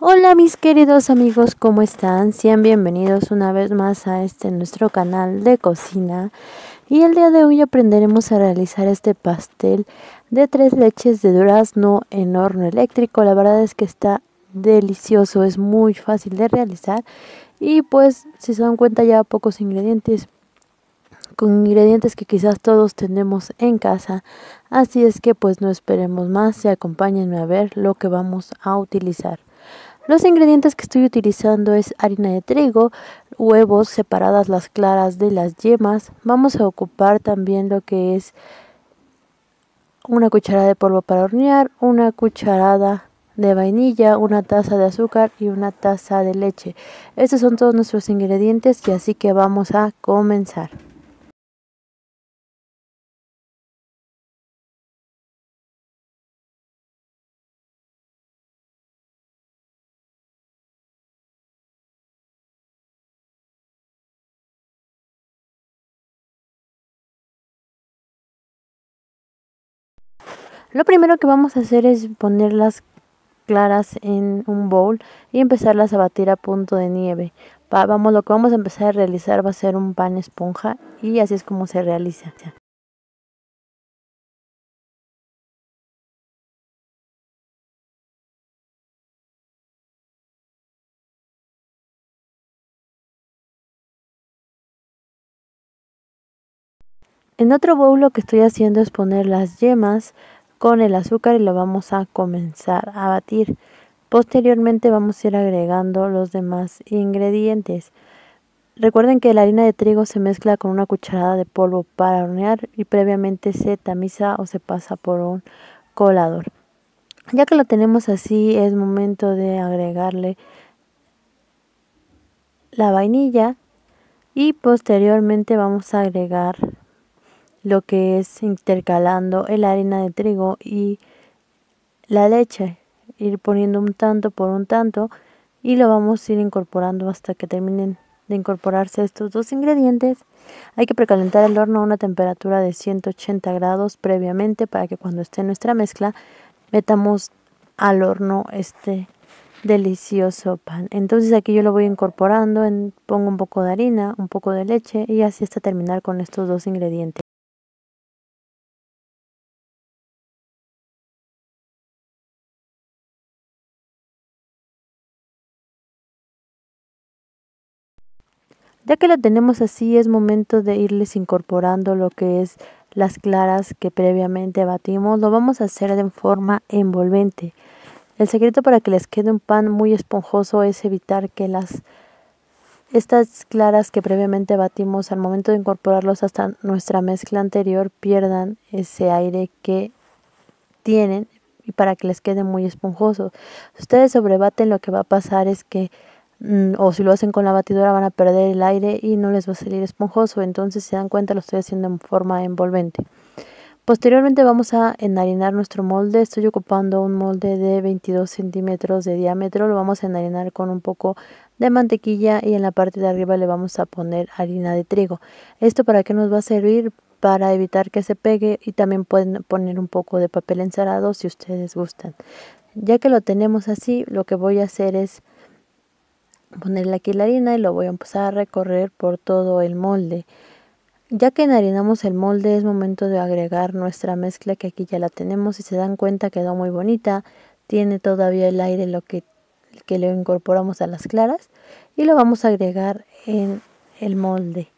Hola mis queridos amigos, ¿cómo están? Sean bienvenidos una vez más a este nuestro canal de cocina y el día de hoy aprenderemos a realizar este pastel de tres leches de durazno en horno eléctrico. La verdad es que está delicioso, es muy fácil de realizar y pues si se dan cuenta ya pocos ingredientes con ingredientes que quizás todos tenemos en casa. Así es que pues no esperemos más, se acompáñenme a ver lo que vamos a utilizar. Los ingredientes que estoy utilizando es harina de trigo, huevos separadas las claras de las yemas. Vamos a ocupar también lo que es una cucharada de polvo para hornear, una cucharada de vainilla, una taza de azúcar y una taza de leche. Estos son todos nuestros ingredientes y así que vamos a comenzar. Lo primero que vamos a hacer es poner las claras en un bowl y empezarlas a batir a punto de nieve. vamos, lo que vamos a empezar a realizar va a ser un pan esponja y así es como se realiza. En otro bowl lo que estoy haciendo es poner las yemas, con el azúcar y lo vamos a comenzar a batir. Posteriormente vamos a ir agregando los demás ingredientes. Recuerden que la harina de trigo se mezcla con una cucharada de polvo para hornear y previamente se tamiza o se pasa por un colador. Ya que lo tenemos así, es momento de agregarle la vainilla y posteriormente vamos a agregar lo que es intercalando el harina de trigo y la leche, ir poniendo un tanto por un tanto y lo vamos a ir incorporando hasta que terminen de incorporarse estos dos ingredientes. Hay que precalentar el horno a una temperatura de 180 grados previamente para que cuando esté nuestra mezcla metamos al horno este delicioso pan. Entonces aquí yo lo voy incorporando, en, pongo un poco de harina, un poco de leche y así hasta terminar con estos dos ingredientes. Ya que lo tenemos así, es momento de irles incorporando lo que es las claras que previamente batimos. Lo vamos a hacer de forma envolvente. El secreto para que les quede un pan muy esponjoso es evitar que las estas claras que previamente batimos al momento de incorporarlos hasta nuestra mezcla anterior pierdan ese aire que tienen y para que les quede muy esponjoso. Si ustedes sobrebaten lo que va a pasar es que Mm, o si lo hacen con la batidora van a perder el aire y no les va a salir esponjoso, entonces se dan cuenta lo estoy haciendo en forma envolvente. Posteriormente vamos a enharinar nuestro molde, estoy ocupando un molde de 22 centímetros de diámetro, lo vamos a enharinar con un poco de mantequilla y en la parte de arriba le vamos a poner harina de trigo. ¿Esto para qué nos va a servir? para evitar que se pegue y también pueden poner un poco de papel encerado si ustedes gustan. Ya que lo tenemos así, lo que voy a hacer es ponerle aquí la harina y lo voy a empezar a recorrer por todo el molde. Ya que enharinamos el molde es momento de agregar nuestra mezcla que aquí ya la tenemos y se dan cuenta quedó muy bonita. Tiene todavía el aire lo que, que le incorporamos a las claras y lo vamos a agregar en el molde.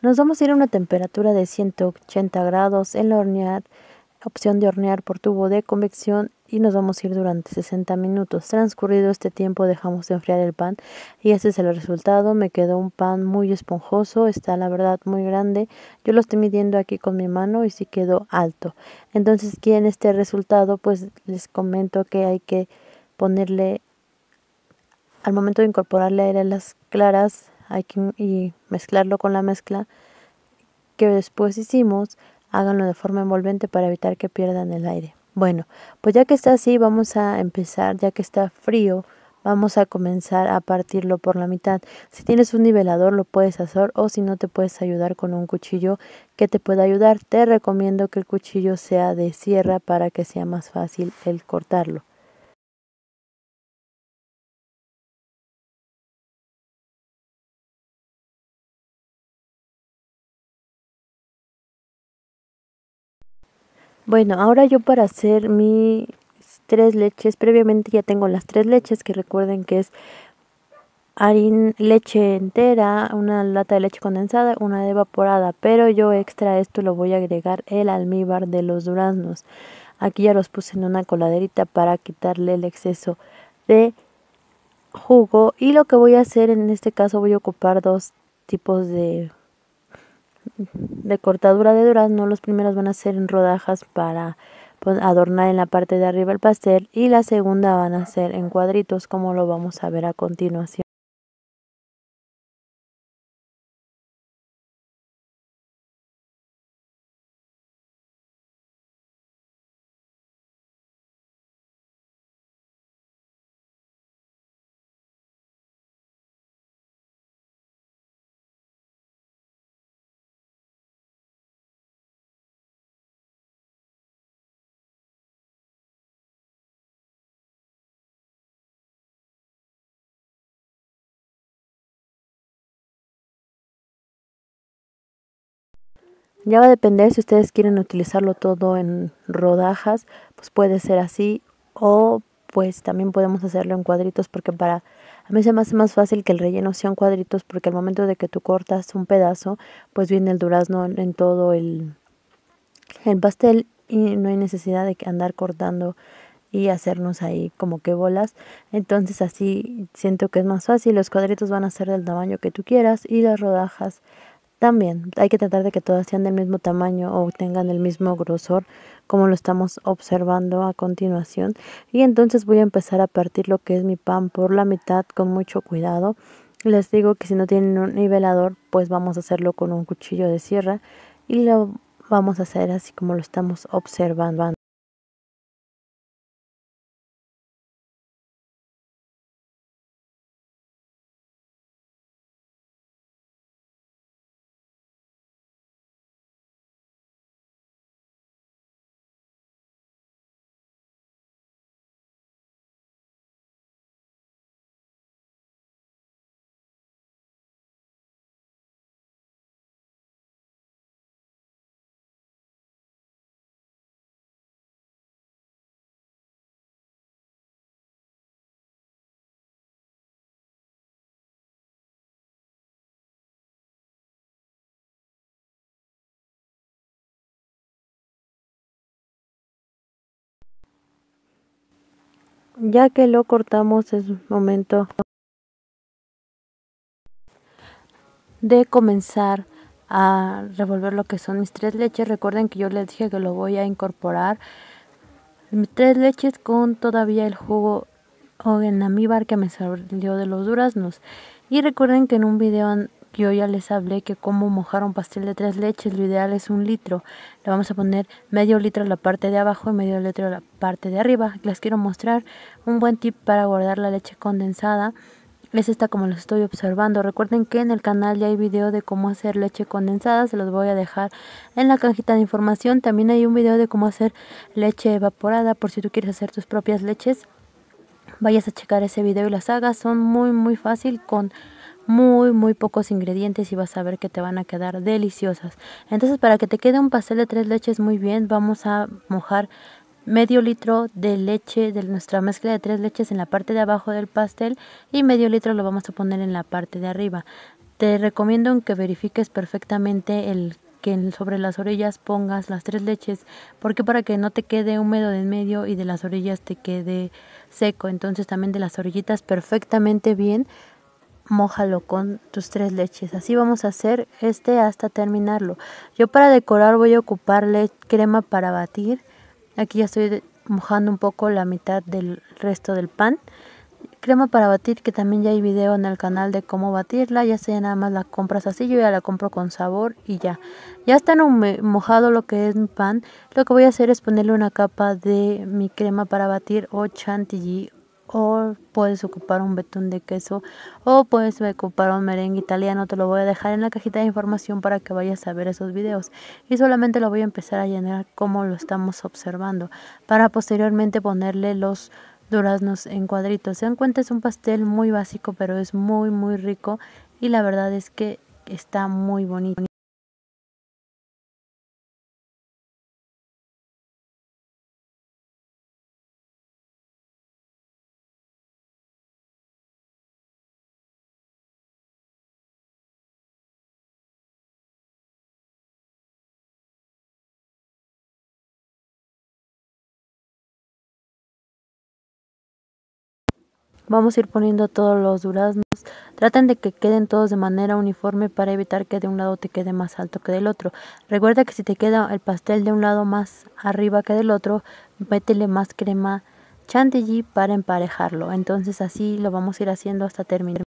Nos vamos a ir a una temperatura de 180 grados en la hornear, opción de hornear por tubo de convección y nos vamos a ir durante 60 minutos. Transcurrido este tiempo dejamos de enfriar el pan y este es el resultado. Me quedó un pan muy esponjoso, está la verdad muy grande. Yo lo estoy midiendo aquí con mi mano y si quedó alto. Entonces en este resultado pues les comento que hay que ponerle al momento de incorporarle aire a las claras hay que, y mezclarlo con la mezcla que después hicimos, háganlo de forma envolvente para evitar que pierdan el aire. Bueno, pues ya que está así, vamos a empezar, ya que está frío, vamos a comenzar a partirlo por la mitad. Si tienes un nivelador lo puedes hacer o si no te puedes ayudar con un cuchillo que te pueda ayudar. Te recomiendo que el cuchillo sea de sierra para que sea más fácil el cortarlo. Bueno, ahora yo para hacer mis tres leches, previamente ya tengo las tres leches, que recuerden que es harina, leche entera, una lata de leche condensada, una de evaporada, pero yo extra esto lo voy a agregar el almíbar de los duraznos. Aquí ya los puse en una coladerita para quitarle el exceso de jugo y lo que voy a hacer en este caso voy a ocupar dos tipos de de cortadura de durazno, los primeros van a ser en rodajas para pues, adornar en la parte de arriba el pastel y la segunda van a ser en cuadritos como lo vamos a ver a continuación. Ya va a depender si ustedes quieren utilizarlo todo en rodajas, pues puede ser así o pues también podemos hacerlo en cuadritos porque para a mí se me hace más fácil que el relleno sea en cuadritos porque al momento de que tú cortas un pedazo, pues viene el durazno en todo el, el pastel y no hay necesidad de andar cortando y hacernos ahí como que bolas. Entonces así siento que es más fácil. Los cuadritos van a ser del tamaño que tú quieras y las rodajas también hay que tratar de que todas sean del mismo tamaño o tengan el mismo grosor como lo estamos observando a continuación. Y entonces voy a empezar a partir lo que es mi pan por la mitad con mucho cuidado. Les digo que si no tienen un nivelador pues vamos a hacerlo con un cuchillo de sierra y lo vamos a hacer así como lo estamos observando. ya que lo cortamos es momento de comenzar a revolver lo que son mis tres leches recuerden que yo les dije que lo voy a incorporar mis tres leches con todavía el jugo o en amíbar que me salió de los duraznos y recuerden que en un video yo ya les hablé que cómo mojar un pastel de tres leches, lo ideal es un litro. Le vamos a poner medio litro en la parte de abajo y medio litro en la parte de arriba. Les quiero mostrar un buen tip para guardar la leche condensada. Es esta como los estoy observando. Recuerden que en el canal ya hay video de cómo hacer leche condensada. Se los voy a dejar en la cajita de información. También hay un video de cómo hacer leche evaporada por si tú quieres hacer tus propias leches. Vayas a checar ese video y las hagas. Son muy muy fácil con muy, muy pocos ingredientes y vas a ver que te van a quedar deliciosas. Entonces, para que te quede un pastel de tres leches muy bien, vamos a mojar medio litro de leche de nuestra mezcla de tres leches en la parte de abajo del pastel y medio litro lo vamos a poner en la parte de arriba. Te recomiendo que verifiques perfectamente el que sobre las orillas pongas las tres leches, porque para que no te quede húmedo en medio y de las orillas te quede seco, entonces también de las orillitas perfectamente bien mójalo con tus tres leches. Así vamos a hacer este hasta terminarlo. Yo para decorar voy a ocuparle crema para batir. Aquí ya estoy mojando un poco la mitad del resto del pan. Crema para batir que también ya hay video en el canal de cómo batirla. Ya sea nada más la compras así, yo ya la compro con sabor y ya. Ya está mojado lo que es mi pan. Lo que voy a hacer es ponerle una capa de mi crema para batir o chantilly o puedes ocupar un betún de queso o puedes ocupar un merengue italiano. Te lo voy a dejar en la cajita de información para que vayas a ver esos videos y solamente lo voy a empezar a llenar como lo estamos observando para posteriormente ponerle los duraznos en cuadritos. Se dan cuenta es un pastel muy básico pero es muy muy rico y la verdad es que está muy bonito. Vamos a ir poniendo todos los duraznos. Traten de que queden todos de manera uniforme para evitar que de un lado te quede más alto que del otro. Recuerda que si te queda el pastel de un lado más arriba que del otro, métele más crema chantilly para emparejarlo. Entonces así lo vamos a ir haciendo hasta terminar.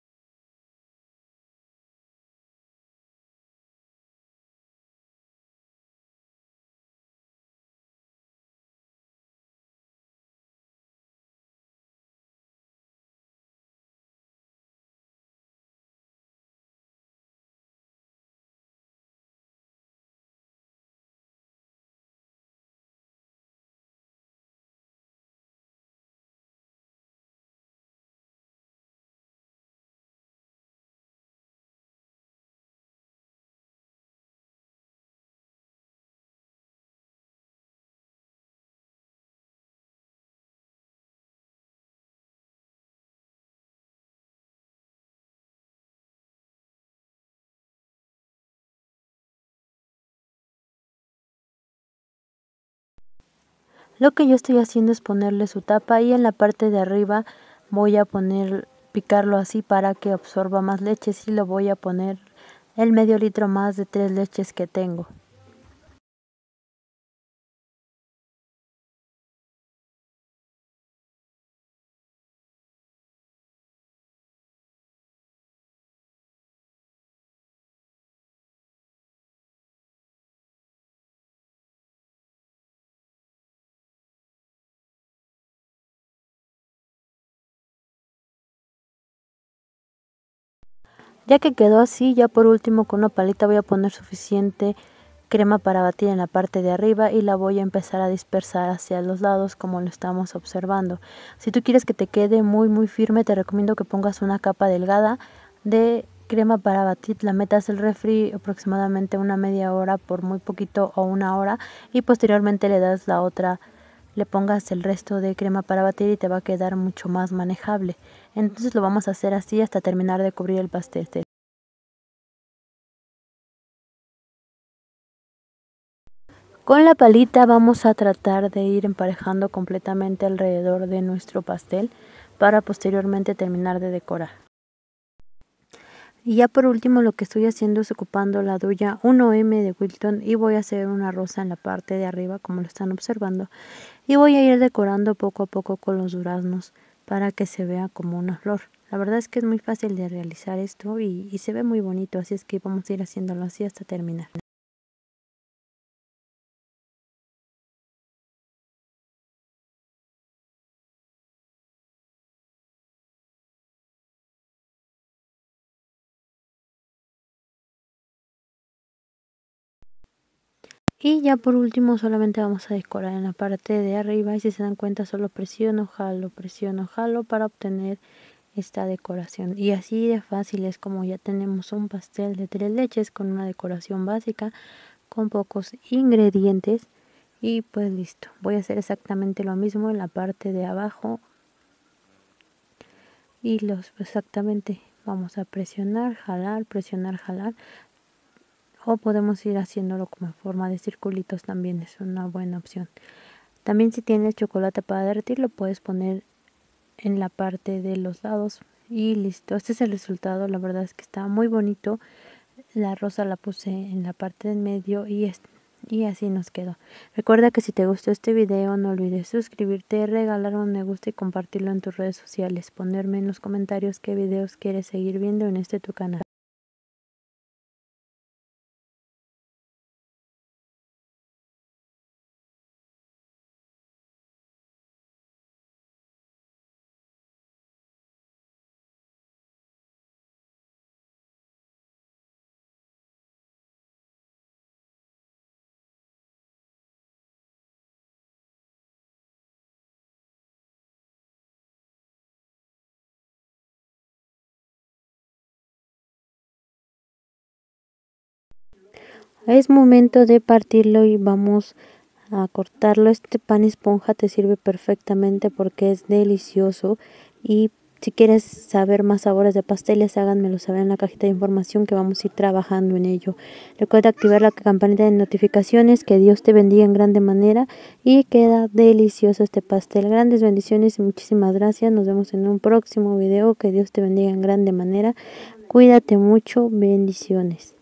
Lo que yo estoy haciendo es ponerle su tapa y en la parte de arriba voy a poner picarlo así para que absorba más leche y lo voy a poner el medio litro más de tres leches que tengo. Ya que quedó así, ya por último con una palita voy a poner suficiente crema para batir en la parte de arriba y la voy a empezar a dispersar hacia los lados como lo estamos observando. Si tú quieres que te quede muy muy firme, te recomiendo que pongas una capa delgada de crema para batir, la metas el refri aproximadamente una media hora por muy poquito o una hora y posteriormente le das la otra le pongas el resto de crema para batir y te va a quedar mucho más manejable. Entonces lo vamos a hacer así hasta terminar de cubrir el pastel. Con la palita vamos a tratar de ir emparejando completamente alrededor de nuestro pastel para posteriormente terminar de decorar. Y ya por último lo que estoy haciendo es ocupando la duya 1M de Wilton y voy a hacer una rosa en la parte de arriba como lo están observando. Y voy a ir decorando poco a poco con los duraznos para que se vea como una flor. La verdad es que es muy fácil de realizar esto y, y se ve muy bonito, así es que vamos a ir haciéndolo así hasta terminar. y ya por último solamente vamos a decorar en la parte de arriba y si se dan cuenta solo presiono, jalo, presiono, jalo para obtener esta decoración y así de fácil es como ya tenemos un pastel de tres leches con una decoración básica con pocos ingredientes y pues listo voy a hacer exactamente lo mismo en la parte de abajo y los exactamente vamos a presionar jalar presionar jalar o podemos ir haciéndolo como forma de circulitos también es una buena opción. También si tienes chocolate para derretir lo puedes poner en la parte de los lados y listo. Este es el resultado, la verdad es que está muy bonito. La rosa la puse en la parte del medio y, y así nos quedó. Recuerda que si te gustó este video no olvides suscribirte, regalar un me gusta y compartirlo en tus redes sociales. Ponerme en los comentarios qué videos quieres seguir viendo en este tu canal. Es momento de partirlo y vamos a cortarlo. Este pan esponja te sirve perfectamente porque es delicioso y si quieres saber más sabores de pasteles, háganmelo saber en la cajita de información que vamos a ir trabajando en ello. Recuerda activar la campanita de notificaciones, que Dios te bendiga en grande manera y queda delicioso este pastel. Grandes bendiciones y muchísimas gracias. Nos vemos en un próximo video. Que Dios te bendiga en grande manera. Cuídate mucho. Bendiciones.